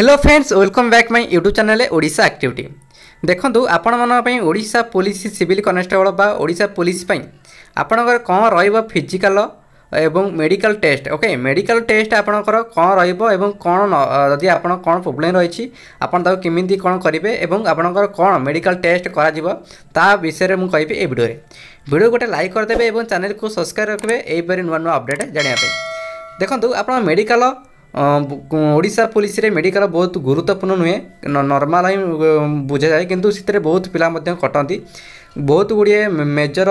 hello friends welcome back my YouTube channel Odisha activity দেখুন আপনার Odisha police civil constable বা Odisha police আপনার কম রহব ফিজিকাল এবং medical test okay medical test আপনার কম রহব এবং কম যদি আপনার কম প্রোবলেম রয়েছে আপনার তাকে কমিটি কম করবে এবং আপনার কম মেডিকাল টেস্ট করা তা বিষয়ে মু কবি এই ভিডিওরে ভিডিও গোটে লাইক করে দেবে এবং চ্যানেলকে সবসক্রাইব রাখবে এইপরি নূন্য নূন্য অপডেট জাঁয়া দেখুন আপনার মেডিকাল ଓଡ଼ିଶା ପୋଲିସରେ ମେଡ଼ିକାଲ ବହୁତ ଗୁରୁତ୍ୱପୂର୍ଣ୍ଣ ନୁହେଁ ନର୍ମାଲ ହିଁ ବୁଝାଯାଏ କିନ୍ତୁ ସେଥିରେ ବହୁତ ପିଲା ମଧ୍ୟ କଟନ୍ତି ବହୁତ ଗୁଡ଼ିଏ ମେଜର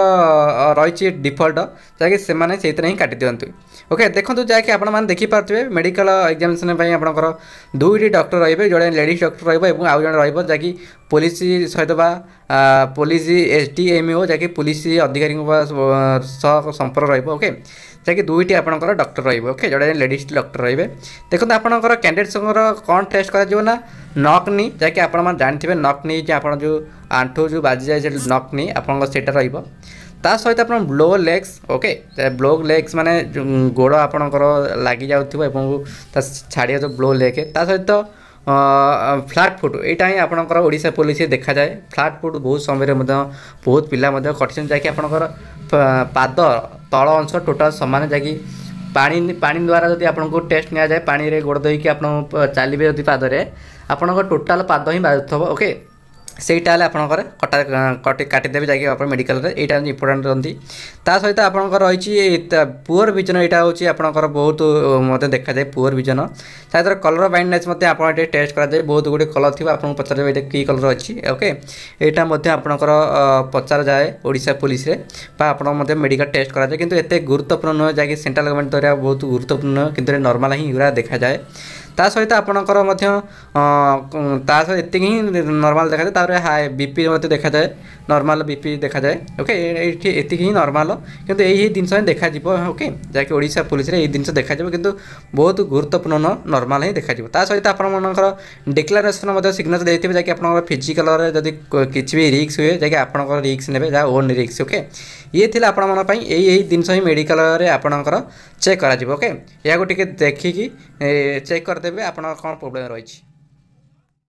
ରହିଛି ଡିଫଲ୍ଟ ଯାହାକି ସେମାନେ ସେଇଥିରେ ହିଁ କାଟି ଦିଅନ୍ତି ଓକେ ଦେଖନ୍ତୁ ଯାହାକି ଆପଣମାନେ ଦେଖିପାରୁଥିବେ ମେଡ଼ିକାଲ ଏକ୍ଜାମିନେସନ୍ ପାଇଁ ଆପଣଙ୍କର ଦୁଇଟି ଡକ୍ଟର ରହିବେ ଜଣେ ଲେଡ଼ିଜ୍ ଡକ୍ଟର ରହିବ ଏବଂ ଆଉ ଜଣେ ରହିବ ଯାହାକି ପୋଲିସ ସହିତ ବା ପୋଲିସ ଏସ୍ ଡ଼ି ଏମ୍ ଓ ଯାହାକି ପୋଲିସ ଅଧିକାରୀଙ୍କ ସହ ସମ୍ପର୍କ ରହିବ ଓକେ ଯାହାକି ଦୁଇଟି ଆପଣଙ୍କର ଡକ୍ଟର ରହିବ ଓକେ ଯେଉଁଟା ଲେଡ଼ିଜ୍ ଡକ୍ଟର ରହିବେ ଦେଖନ୍ତୁ ଆପଣଙ୍କର କ୍ୟାଣ୍ଡିଡେଟ୍ସଙ୍କର କ'ଣ ଟେଷ୍ଟ କରାଯିବ ନା ନକ୍ନି ଯାହାକି ଆପଣମାନେ ଜାଣିଥିବେ ନକ୍ନି ଯେ ଆପଣ ଯେଉଁ ଆଣ୍ଠୁ ଯେଉଁ ବାଜିଯାଏ ସେଇଟା ନକ୍ନି ଆପଣଙ୍କର ସେଇଟା ରହିବ ତା ସହିତ ଆପଣ bow legs okay bow legs ମାନେ ଗୋଡ଼ ଆପଣଙ୍କର ଲାଗିଯାଉଥିବ ଏବଂ ତା ଛାଡ଼ିବା ଯେଉଁ ବ୍ଲୋ ଲେଗ୍ ତା ସହିତ ଫ୍ଲାଟ୍ ଫୁଟ୍ ଏଇଟା ହିଁ ଆପଣଙ୍କର ଓଡ଼ିଶା ପୋଲିସିରେ ଦେଖାଯାଏ ଫ୍ଲାଟ୍ ଫୁଟ୍ ବହୁତ ସମୟରେ ମଧ୍ୟ ବହୁତ ପିଲା ମଧ୍ୟ କଟିଛନ୍ତି ଯାହାକି ଆପଣଙ୍କର ପାଦ ତଳ ଅଂଶ ଟୋଟାଲ୍ ସମାନ ଯାହାକି ପାଣି ପାଣି ଦ୍ୱାରା ଯଦି ଆପଣଙ୍କୁ ଟେଷ୍ଟ ନିଆଯାଏ ପାଣିରେ ଗୋଡ଼ ଧୋଇକି ଆପଣ ଚାଲିବେ ଯଦି ପାଦରେ ଆପଣଙ୍କ ଟୋଟାଲ୍ ପାଦ ହିଁ ବାଜୁଥିବ ଓକେ ସେଇଟା ହେଲେ ଆପଣଙ୍କର କଟା କଟି କାଟିଦେବେ ଯାଇକି ଆପଣ ମେଡ଼ିକାଲରେ ଏଇଟା ହେଉଛି ଇମ୍ପୋର୍ଟାଣ୍ଟ ରହନ୍ତି ତା ସହିତ ଆପଣଙ୍କର ରହିଛି ପୁଅର ବିଜନ ଏଇଟା ହେଉଛି ଆପଣଙ୍କର ବହୁତ ମଧ୍ୟ ଦେଖାଯାଏ ପୁଅର ବିଜନ ତା ସହିତ କଲର୍ ବ୍ଲାଇଣ୍ଡନେସ୍ ମଧ୍ୟ ଆପଣ ଏଠି ଟେଷ୍ଟ କରାଯାଏ ବହୁତ ଗୁଡ଼ିଏ କଲର୍ ଥିବ ଆପଣଙ୍କୁ ପଚାରିବେ ଏଇଟା କି କଲର୍ ଅଛି ଓକେ ଏଇଟା ମଧ୍ୟ ଆପଣଙ୍କର ପଚରାଯାଏ ଓଡ଼ିଶା ପୋଲିସରେ ବା ଆପଣ ମଧ୍ୟ ମେଡ଼ିକାଲ ଟେଷ୍ଟ କରାଯାଏ କିନ୍ତୁ ଏତେ ଗୁରୁତ୍ୱପୂର୍ଣ୍ଣ ନୁହେଁ ଯାହାକି ସେଣ୍ଟ୍ରାଲ୍ ଗଭର୍ଣ୍ଣମେଣ୍ଟ ଦ୍ୱାରା ବହୁତ ଗୁରୁତ୍ୱପୂର୍ଣ୍ଣ କିନ୍ତୁ ନର୍ମାଲ୍ ହିଁ ଏଗୁଡ଼ା ଦେଖାଯାଏ ତା ସହିତ ଆପଣଙ୍କର ମଧ୍ୟ ତା ସହିତ ଏତିକି ହିଁ ନର୍ମାଲ୍ ଦେଖାଯାଏ ତା'ପରେ ହାଇ ବିପି ମଧ୍ୟ ଦେଖାଯାଏ ନର୍ମାଲ୍ ବିପି ଦେଖାଯାଏ ଓକେ ଏଇଠି ଏତିକି ହିଁ ନର୍ମାଲ୍ କିନ୍ତୁ ଏହି ଜିନିଷ ହିଁ ଦେଖାଯିବ ଓକେ ଯାହାକି ଓଡ଼ିଶା ପୋଲିସରେ ଏହି ଜିନିଷ ଦେଖାଯିବ କିନ୍ତୁ ବହୁତ ଗୁରୁତ୍ୱପୂର୍ଣ୍ଣ ନର୍ମାଲ୍ ହିଁ ଦେଖାଯିବ ତା ସହିତ ଆପଣମାନଙ୍କର ଡିକ୍ଲାରେସନ୍ ମଧ୍ୟ ସିଗ୍ନେଚର୍ ଦେଇଥିବେ ଯାହାକି ଆପଣଙ୍କର ଫିଜିକାଲ୍ରେ ଯଦି କିଛି ବି ରିକ୍ସ ହୁଏ ଯାହାକି ଆପଣଙ୍କର ରିକ୍ସ ନେବେ ଯାହା ଓନ୍ ରିକ୍ସ ଓକେ ଇଏ ଥିଲା ଆପଣମାନଙ୍କ ପାଇଁ ଏଇ ଏହି ଜିନିଷ ହିଁ ମେଡ଼ିକାଲରେ ଆପଣଙ୍କର ଚେକ୍ କରାଯିବ ଓକେ ଏହାକୁ ଟିକେ ଦେଖିକି ଚେକ୍ କରିଦେବେ ଦେବେ ଆପଣଙ୍କର କ'ଣ ପ୍ରୋବ୍ଲେମ୍ ରହିଛି